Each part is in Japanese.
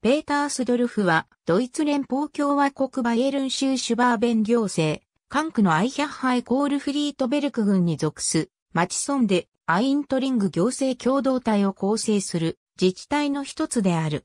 ペータースドルフは、ドイツ連邦共和国バイエルン州シュバーベン行政、管区のアイヒャッハイコールフリートベルク郡に属す、マチソンでアイントリング行政共同体を構成する自治体の一つである。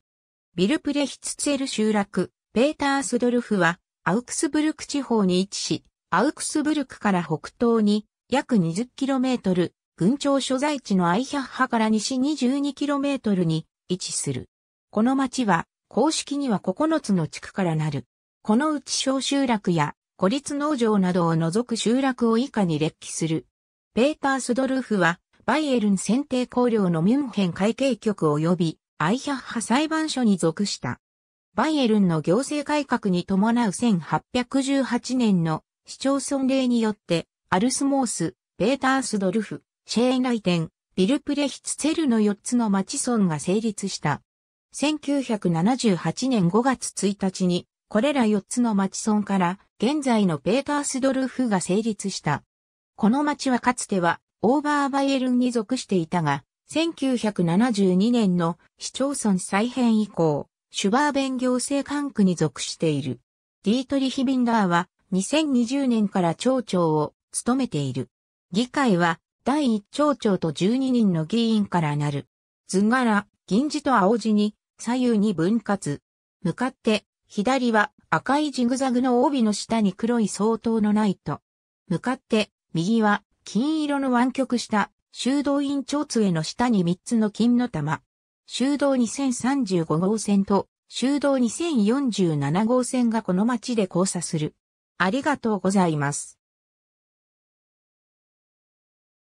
ビルプレヒツツェル集落、ペータースドルフは、アウクスブルク地方に位置し、アウクスブルクから北東に約 20km、郡庁所在地のアイヒャッハから西 22km に位置する。この町は、公式には9つの地区からなる。このうち小集落や孤立農場などを除く集落を以下に列記する。ペーター・スドルフは、バイエルン選定公領のミュンヘン会計局及びアイヒャッハ裁判所に属した。バイエルンの行政改革に伴う1818年の市町村令によって、アルスモース、ペーター・スドルフ、シェーンライテン、ビルプレヒツツェルの4つの町村が成立した。1978年5月1日に、これら4つの町村から、現在のペータースドルフが成立した。この町はかつては、オーバーバイエルンに属していたが、1972年の市町村再編以降、シュバーベン行政管区に属している。ディートリヒ・ビンダーは2020年から町長を務めている。議会は第1町長と12人の議員からなる。図柄、銀字と青字に左右に分割。向かって、左は赤いジグザグの帯の下に黒い相当のナイト。向かって、右は金色の湾曲した修道院長杖の下に3つの金の玉。修道2035号線と修道2047号線がこの街で交差する。ありがとうございます。